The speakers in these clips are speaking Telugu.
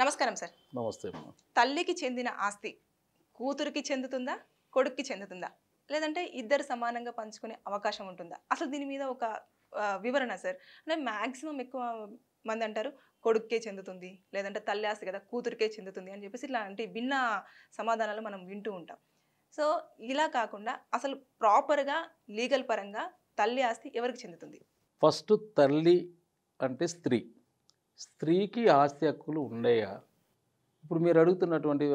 నమస్కారం సార్ నమస్తే తల్లికి చెందిన ఆస్తి కూతురికి చెందుతుందా కొడుక్కి చెందుతుందా లేదంటే ఇద్దరు సమానంగా పంచుకునే అవకాశం ఉంటుందా అసలు దీని మీద ఒక వివరణ సార్ అంటే మ్యాక్సిమం ఎక్కువ మంది అంటారు కొడుక్కే చెందుతుంది లేదంటే తల్లి ఆస్తి కదా కూతురికే చెందుతుంది అని చెప్పేసి ఇలాంటి భిన్న సమాధానాలు మనం వింటూ ఉంటాం సో ఇలా కాకుండా అసలు ప్రాపర్గా లీగల్ పరంగా తల్లి ఆస్తి ఎవరికి చెందుతుంది ఫస్ట్ తల్లి అంటే స్త్రీ స్త్రీకి ఆస్తి హక్కులు ఉండయా ఇప్పుడు మీరు అడుగుతున్నటువంటి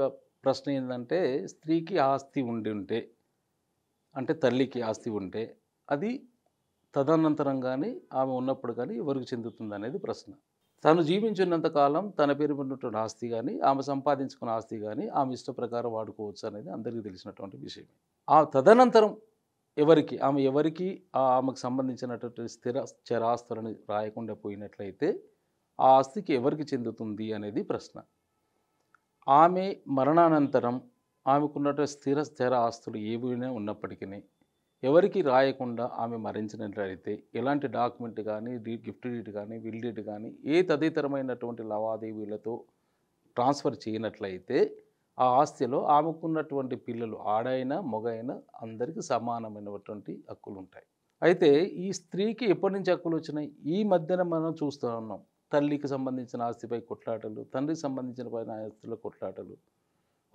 ప్రశ్న ఏంటంటే స్త్రీకి ఆస్తి ఉండి ఉంటే అంటే తల్లికి ఆస్తి ఉంటే అది తదనంతరం కానీ ఆమె ఉన్నప్పుడు కానీ ఎవరికి చెందుతుంది అనేది ప్రశ్న తను జీవించినంతకాలం తన పేరు ఉన్నటువంటి ఆస్తి కానీ ఆమె సంపాదించుకున్న ఆస్తి కానీ ఆమె ఇష్ట ప్రకారం వాడుకోవచ్చు అనేది అందరికీ తెలిసినటువంటి విషయం ఆ తదనంతరం ఎవరికి ఆమె ఎవరికి ఆమెకు సంబంధించినటువంటి స్థిర చరాస్తులను రాయకుండా పోయినట్లయితే ఆ ఆస్తికి ఎవరికి చెందుతుంది అనేది ప్రశ్న ఆమె మరణానంతరం ఆమెకున్నటువంటి స్థిర స్థిర ఆస్తులు ఏవైనా ఉన్నప్పటికీ ఎవరికి రాయకుండా ఆమె మరించినట్లయితే ఎలాంటి డాక్యుమెంట్ కానీ గిఫ్ట్ డీట్ కానీ విల్ డీట్ కానీ ఏ తదితరమైనటువంటి లావాదేవీలతో ట్రాన్స్ఫర్ చేయనట్లయితే ఆ ఆస్తిలో ఆమెకున్నటువంటి పిల్లలు ఆడైనా మగైన అందరికీ సమానమైనటువంటి హక్కులు ఉంటాయి అయితే ఈ స్త్రీకి ఎప్పటి నుంచి హక్కులు వచ్చినాయి ఈ మధ్యన మనం చూస్తూ ఉన్నాం తల్లికి సంబంధించిన ఆస్తిపై కొట్లాటలు తండ్రికి సంబంధించిన పైన ఆస్తుల కొట్లాటలు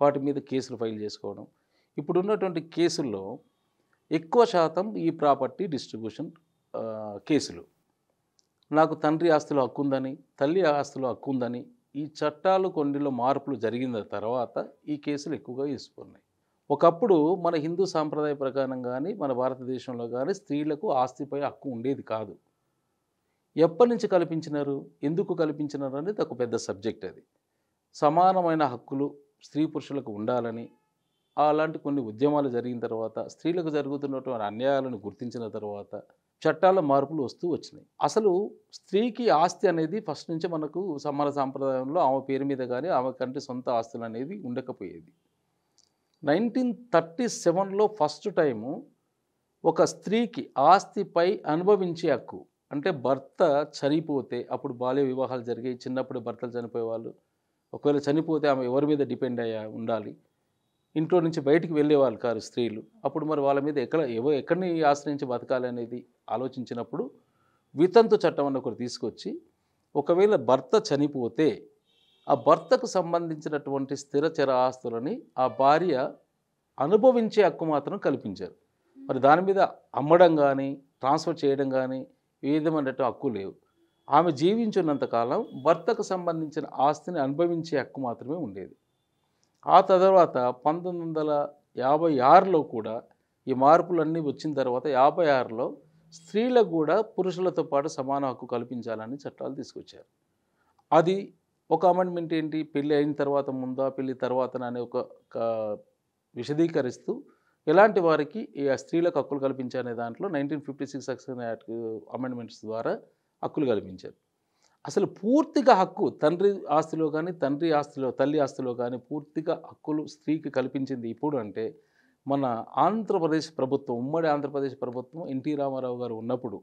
వాటి మీద కేసులు ఫైల్ చేసుకోవడం ఇప్పుడు ఉన్నటువంటి కేసుల్లో ఎక్కువ శాతం ఈ ప్రాపర్టీ డిస్ట్రిబ్యూషన్ కేసులు నాకు తండ్రి ఆస్తిలో హక్కు ఉందని తల్లి ఆస్తిలో హక్కు ఉందని ఈ చట్టాలు కొన్నిలో మార్పులు జరిగిన తర్వాత ఈ కేసులు ఎక్కువగా తీసుకున్నాయి ఒకప్పుడు మన హిందూ సాంప్రదాయ ప్రకారం కానీ మన భారతదేశంలో కానీ స్త్రీలకు ఆస్తిపై హక్కు ఉండేది కాదు ఎప్పటి నుంచి కల్పించినారు ఎందుకు కల్పించినారు అనేది ఒక పెద్ద సబ్జెక్ట్ అది సమానమైన హక్కులు స్త్రీ పురుషులకు ఉండాలని అలాంటి కొన్ని ఉద్యమాలు జరిగిన తర్వాత స్త్రీలకు జరుగుతున్నటువంటి అన్యాయాలను గుర్తించిన తర్వాత చట్టాల మార్పులు వస్తూ వచ్చినాయి అసలు స్త్రీకి ఆస్తి అనేది ఫస్ట్ నుంచి మనకు సమాన సాంప్రదాయంలో ఆమె పేరు మీద కానీ ఆమె కంటే సొంత ఆస్తులు అనేది ఉండకపోయేది నైన్టీన్ థర్టీ సెవెన్లో ఫస్ట్ టైము ఒక స్త్రీకి ఆస్తిపై అనుభవించే హక్కు అంటే భర్త చనిపోతే అప్పుడు బాల్య వివాహాలు జరిగి చిన్నప్పుడు భర్తలు చనిపోయేవాళ్ళు ఒకవేళ చనిపోతే ఆమె ఎవరి మీద డిపెండ్ అయ్యా ఉండాలి ఇంట్లో నుంచి బయటికి వెళ్ళేవాళ్ళు కారు స్త్రీలు అప్పుడు మరి వాళ్ళ మీద ఎక్కడ ఎవో ఎక్కడిని ఆశ్రయించి బతకాలి అనేది ఆలోచించినప్పుడు వితంతు చట్టం అని ఒకరు తీసుకొచ్చి ఒకవేళ భర్త చనిపోతే ఆ భర్తకు సంబంధించినటువంటి స్థిరచర ఆస్తులని ఆ భార్య అనుభవించే హక్కు మాత్రం కల్పించారు మరి దాని మీద అమ్మడం కానీ ట్రాన్స్ఫర్ చేయడం కానీ ఏ విధమైనటువంటి హక్కు లేవు ఆమె జీవించున్నంతకాలం భర్తకు సంబంధించిన ఆస్తిని అనుభవించే హక్కు మాత్రమే ఉండేది ఆ తర్వాత పంతొమ్మిది వందల యాభై ఆరులో కూడా ఈ మార్పులన్నీ వచ్చిన తర్వాత యాభై ఆరులో స్త్రీలకు కూడా పురుషులతో పాటు సమాన హక్కు కల్పించాలని చట్టాలు తీసుకొచ్చారు అది ఒక అమెండ్మెంట్ ఏంటి పెళ్ళి అయిన తర్వాత ముందా పెళ్ళి తర్వాత అనే ఒక విశదీకరిస్తూ ఇలాంటి వారికి ఈ స్త్రీలకు హక్కులు కల్పించనే దాంట్లో nineteen fifty six section act amendments ద్వారా హక్కులు కల్పించారు అసలు పూర్తిగా హక్కు తండ్రి ఆస్తిలో కానీ తండ్రి ఆస్తిలో తల్లి ఆస్తిలో కానీ పూర్తిగా హక్కులు స్త్రీకి కల్పించింది ఇప్పుడు అంటే మన ఆంధ్రప్రదేశ్ ప్రభుత్వం ఉమ్మడి ఆంధ్రప్రదేశ్ ప్రభుత్వం ఎన్టీ రామారావు గారు ఉన్నప్పుడు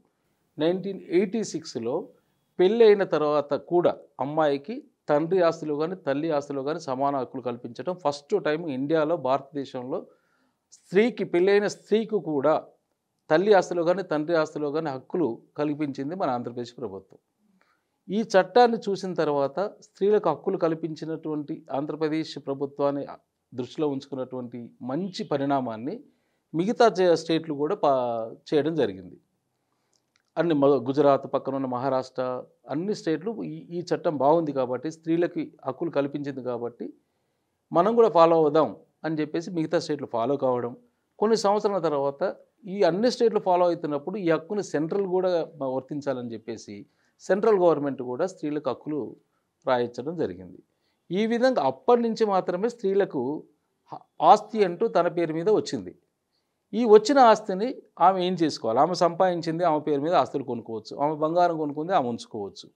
నైన్టీన్ ఎయిటీ సిక్స్లో పెళ్ళి అయిన తర్వాత కూడా అమ్మాయికి తండ్రి ఆస్తిలో కానీ తల్లి ఆస్తిలో కానీ సమాన హక్కులు కల్పించడం ఫస్ట్ టైం ఇండియాలో భారతదేశంలో స్త్రీకి పెళ్ళైన స్త్రీకు కూడా తల్లి ఆస్తిలో కానీ తండ్రి ఆస్తిలో కానీ హక్కులు కల్పించింది మన ఆంధ్రప్రదేశ్ ప్రభుత్వం ఈ చట్టాన్ని చూసిన తర్వాత స్త్రీలకు హక్కులు కల్పించినటువంటి ఆంధ్రప్రదేశ్ ప్రభుత్వాన్ని దృష్టిలో ఉంచుకున్నటువంటి మంచి పరిణామాన్ని మిగతా స్టేట్లు కూడా పా చేయడం జరిగింది అన్ని గుజరాత్ పక్కన ఉన్న మహారాష్ట్ర అన్ని స్టేట్లు ఈ ఈ చట్టం బాగుంది కాబట్టి స్త్రీలకి హక్కులు కల్పించింది కాబట్టి మనం కూడా ఫాలో అవుదాం అని చెప్పేసి మిగతా స్టేట్లు ఫాలో కావడం కొన్ని సంవత్సరాల తర్వాత ఈ అన్ని స్టేట్లు ఫాలో అవుతున్నప్పుడు ఈ హక్కుని సెంట్రల్ కూడా వర్తించాలని చెప్పేసి సెంట్రల్ గవర్నమెంట్ కూడా స్త్రీలకు హక్కులు రాయించడం జరిగింది ఈ విధంగా అప్పటి నుంచి మాత్రమే స్త్రీలకు ఆస్తి అంటూ తన పేరు మీద వచ్చింది ఈ వచ్చిన ఆస్తిని ఆమె ఏం చేసుకోవాలి ఆమె సంపాదించింది ఆమె పేరు మీద ఆస్తులు కొనుక్కోవచ్చు ఆమె బంగారం కొనుక్కుంది ఆమె ఉంచుకోవచ్చు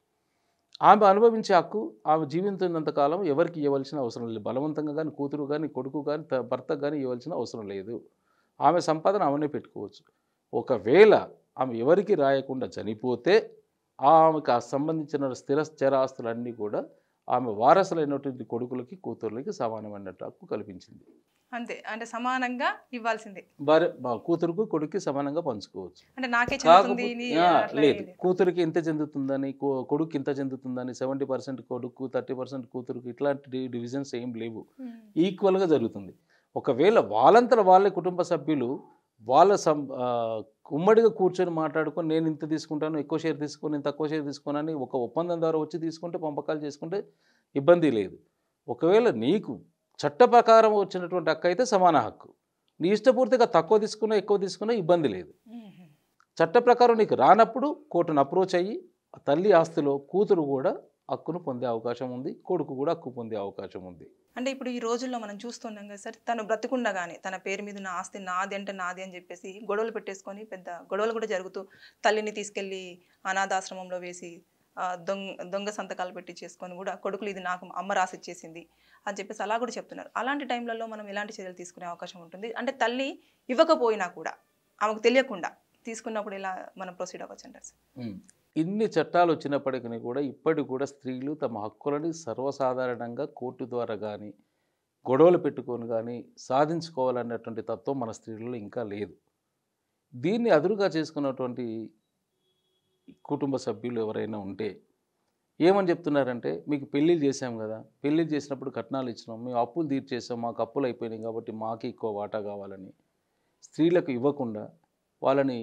ఆమె అనుభవించే హక్కు ఆమె జీవితున్నంతకాలం ఎవరికి ఇవ్వవలసిన అవసరం లేదు బలవంతంగా కానీ కూతురు కానీ కొడుకు కానీ భర్త కానీ ఇవ్వాల్సిన అవసరం లేదు ఆమె సంపాదన ఆమెనే పెట్టుకోవచ్చు ఒకవేళ ఆమె ఎవరికి రాయకుండా చనిపోతే ఆమెకు సంబంధించిన స్థిర స్థిరాస్తులన్నీ కూడా ఆమె వారసులైనటువంటి కొడుకులకి కూతుర్లకి సమానమైనట్టు హక్కు కల్పించింది అంతే అంటే సమానంగా ఇవ్వాల్సిందే కూతురుకు కొడుకు సమానంగా పంచుకోవచ్చు అంటే నాకే లేదు కూతురికి ఇంత చెందుతుందని కొడుకు ఇంత చెందుతుందని సెవెంటీ పర్సెంట్ కొడుకు థర్టీ పర్సెంట్ కూతురుకు ఇట్లాంటి డివిజన్స్ ఏం లేవు hmm. ఈక్వల్గా జరుగుతుంది ఒకవేళ వాళ్ళంతా వాళ్ళ కుటుంబ సభ్యులు వాళ్ళ సం ఉమ్మడిగా కూర్చొని మాట్లాడుకొని నేను ఇంత తీసుకుంటాను ఎక్కువ షేర్ తీసుకొని నేను తక్కువ షేర్ తీసుకోనని ఒక ఒప్పందం ద్వారా వచ్చి తీసుకుంటే పంపకాలు చేసుకుంటే ఇబ్బంది లేదు ఒకవేళ నీకు చట్ట ప్రకారం వచ్చినటువంటి హక్కు అయితే సమాన హక్కు నీ ఇష్టపూర్తిగా తక్కువ తీసుకున్నా ఎక్కువ తీసుకున్నా ఇబ్బంది లేదు చట్ట ప్రకారం నీకు రానప్పుడు కోర్టును అప్రోచ్ అయ్యి తల్లి ఆస్తిలో కూతురు కూడా హక్కును పొందే అవకాశం ఉంది కొడుకు కూడా హక్కు పొందే అవకాశం ఉంది అంటే ఇప్పుడు ఈ రోజుల్లో మనం చూస్తున్నాం కదా సార్ తను బ్రతికుండగానే తన పేరు మీద నా ఆస్తి నాది అంటే నాది అని చెప్పేసి గొడవలు పెట్టేసుకొని పెద్ద గొడవలు కూడా జరుగుతూ తల్లిని తీసుకెళ్ళి అనాథాశ్రమంలో వేసి దొంగ దొంగ సంతకాలు పెట్టి చేసుకొని కూడా కొడుకులు ఇది నాకు అమ్మ రాసిచ్చేసింది అని చెప్పేసి అలా కూడా చెప్తున్నారు అలాంటి టైంలలో మనం ఎలాంటి చర్యలు తీసుకునే అవకాశం ఉంటుంది అంటే తల్లి ఇవ్వకపోయినా కూడా ఆమెకు తెలియకుండా తీసుకున్నప్పుడు ఇలా మనం ప్రొసీడ్ అవ్వచ్చు అంటారు ఇన్ని చట్టాలు వచ్చినప్పటికీ కూడా ఇప్పటికి కూడా స్త్రీలు తమ హక్కులని సర్వసాధారణంగా కోర్టు ద్వారా కానీ గొడవలు పెట్టుకొని కానీ సాధించుకోవాలనేటువంటి తత్వం మన స్త్రీలలో ఇంకా లేదు దీన్ని అదురుగా చేసుకున్నటువంటి కుటుంబ సభ్యులు ఎవరైనా ఉంటే ఏమని చెప్తున్నారంటే మీకు పెళ్ళిళ్ళు చేసాం కదా పెళ్ళిళ్ళు చేసినప్పుడు కట్నాలు ఇచ్చినాం మేము అప్పులు తీర్చేసాం మాకు అప్పులు అయిపోయినాయి కాబట్టి మాకు ఎక్కువ వాటా కావాలని స్త్రీలకు ఇవ్వకుండా వాళ్ళని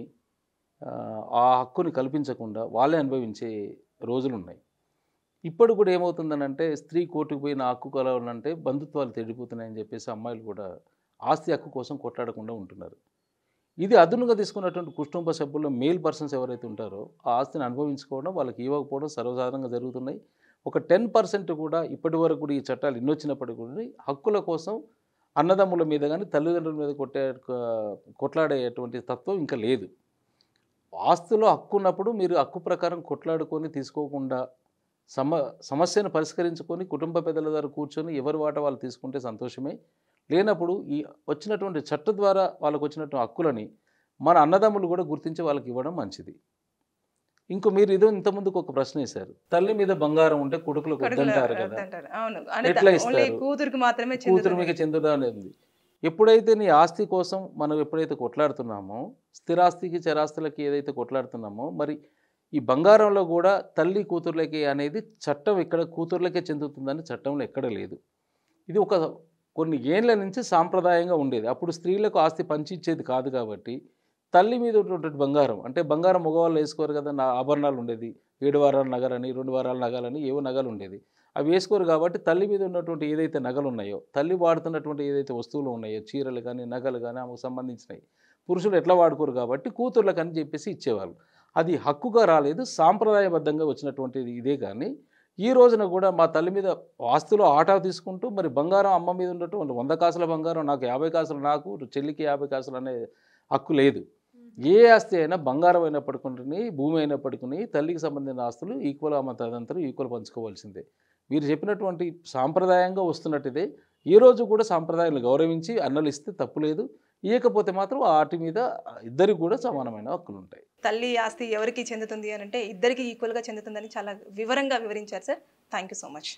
ఆ హక్కుని కల్పించకుండా వాళ్ళే అనుభవించే రోజులు ఉన్నాయి ఇప్పుడు కూడా ఏమవుతుందనంటే స్త్రీ కోర్టుకు పోయిన హక్కు కలవాలంటే బంధుత్వాలు తెడిపోతున్నాయని చెప్పేసి అమ్మాయిలు కూడా ఆస్తి హక్కు కోసం కొట్లాడకుండా ఉంటున్నారు ఇది అదునుగా తీసుకున్నటువంటి కుటుంబ సభ్యుల్లో మేల్ పర్సన్స్ ఎవరైతే ఉంటారో ఆ ఆస్తిని అనుభవించుకోవడం వాళ్ళకి ఇవ్వకపోవడం సర్వసాధారణంగా జరుగుతున్నాయి ఒక టెన్ పర్సెంట్ కూడా ఇప్పటి వరకు కూడా ఈ చట్టాలు ఎన్నొచ్చినప్పటికీ కూడా హక్కుల కోసం అన్నదమ్ముల మీద కానీ తల్లిదండ్రుల మీద కొట్టే కొట్లాడేటువంటి తత్వం ఇంకా లేదు ఆస్తులో హక్కు ఉన్నప్పుడు మీరు హక్కు ప్రకారం కొట్లాడుకొని తీసుకోకుండా సమ సమస్యను పరిష్కరించుకొని కుటుంబ పెద్దల ద్వారా కూర్చొని ఎవరి వాట వాళ్ళు తీసుకుంటే సంతోషమే లేనప్పుడు ఈ వచ్చినటువంటి చట్ట ద్వారా వాళ్ళకు వచ్చినటువంటి హక్కులని మన అన్నదమ్ములు కూడా గుర్తించి వాళ్ళకి ఇవ్వడం మంచిది ఇంకో మీరు ఇదో ఇంతకుముందుకు ఒక ప్రశ్న వేశారు తల్లి మీద బంగారం ఉంటే కొడుకులకు కదా ఎట్లా మాత్రమే కూతురు మీకు చెందుదా అనేది ఎప్పుడైతే నీ ఆస్తి కోసం మనం ఎప్పుడైతే కొట్లాడుతున్నామో స్థిరాస్తికి చరాస్తులకి ఏదైతే కొట్లాడుతున్నామో మరి ఈ బంగారంలో కూడా తల్లి కూతుర్లకి అనేది చట్టం ఇక్కడ కూతుర్లకే చెందుతుందని చట్టంలో ఎక్కడ లేదు ఇది ఒక కొన్ని ఏళ్ళ నుంచి సాంప్రదాయంగా ఉండేది అప్పుడు స్త్రీలకు ఆస్తి పంచిచ్చేది కాదు కాబట్టి తల్లి మీద ఉన్నటువంటి బంగారం అంటే బంగారం మగవాళ్ళు వేసుకోరు కదా నా ఆభరణాలు ఉండేది ఏడు వారాల నగలని రెండు వారాల నగలని ఏవో నగలు ఉండేది అవి వేసుకోరు కాబట్టి తల్లి మీద ఉన్నటువంటి ఏదైతే నగలు ఉన్నాయో తల్లి వాడుతున్నటువంటి ఏదైతే వస్తువులు ఉన్నాయో చీరలు కానీ నగలు కానీ ఆమెకు సంబంధించినవి పురుషులు ఎట్లా వాడుకోరు కాబట్టి కూతుర్లకు అని చెప్పేసి ఇచ్చేవాళ్ళు అది హక్కుగా రాలేదు సాంప్రదాయబద్ధంగా వచ్చినటువంటిది ఇదే కానీ ఈ రోజున కూడా మా తల్లి మీద ఆస్తులు ఆటా తీసుకుంటూ మరి బంగారం అమ్మ మీద ఉండటం వంద కాసుల బంగారం నాకు యాభై కాసులు నాకు చెల్లికి యాభై కాసులు అనే హక్కు లేదు ఏ ఆస్తి అయినా బంగారం అయినప్పటికీ భూమి అయినప్పటికీ తల్లికి సంబంధించిన ఆస్తులు ఈక్వల్ ఆమె తదంతరం ఈక్వల్ పంచుకోవాల్సిందే మీరు చెప్పినటువంటి సాంప్రదాయంగా వస్తున్నట్టుదే రోజు కూడా సాంప్రదాయాలు గౌరవించి అన్నలు ఇస్తే తప్పులేదు ఇవ్వకపోతే మాత్రం వాటి మీద ఇద్దరికి కూడా సమానమైన హక్కులు ఉంటాయి తల్లి ఆస్తి ఎవరికి చెందుతుంది అని అంటే ఇద్దరికి ఈక్వల్గా చెందుతుందని చాలా వివరంగా వివరించారు సార్ థ్యాంక్ సో మచ్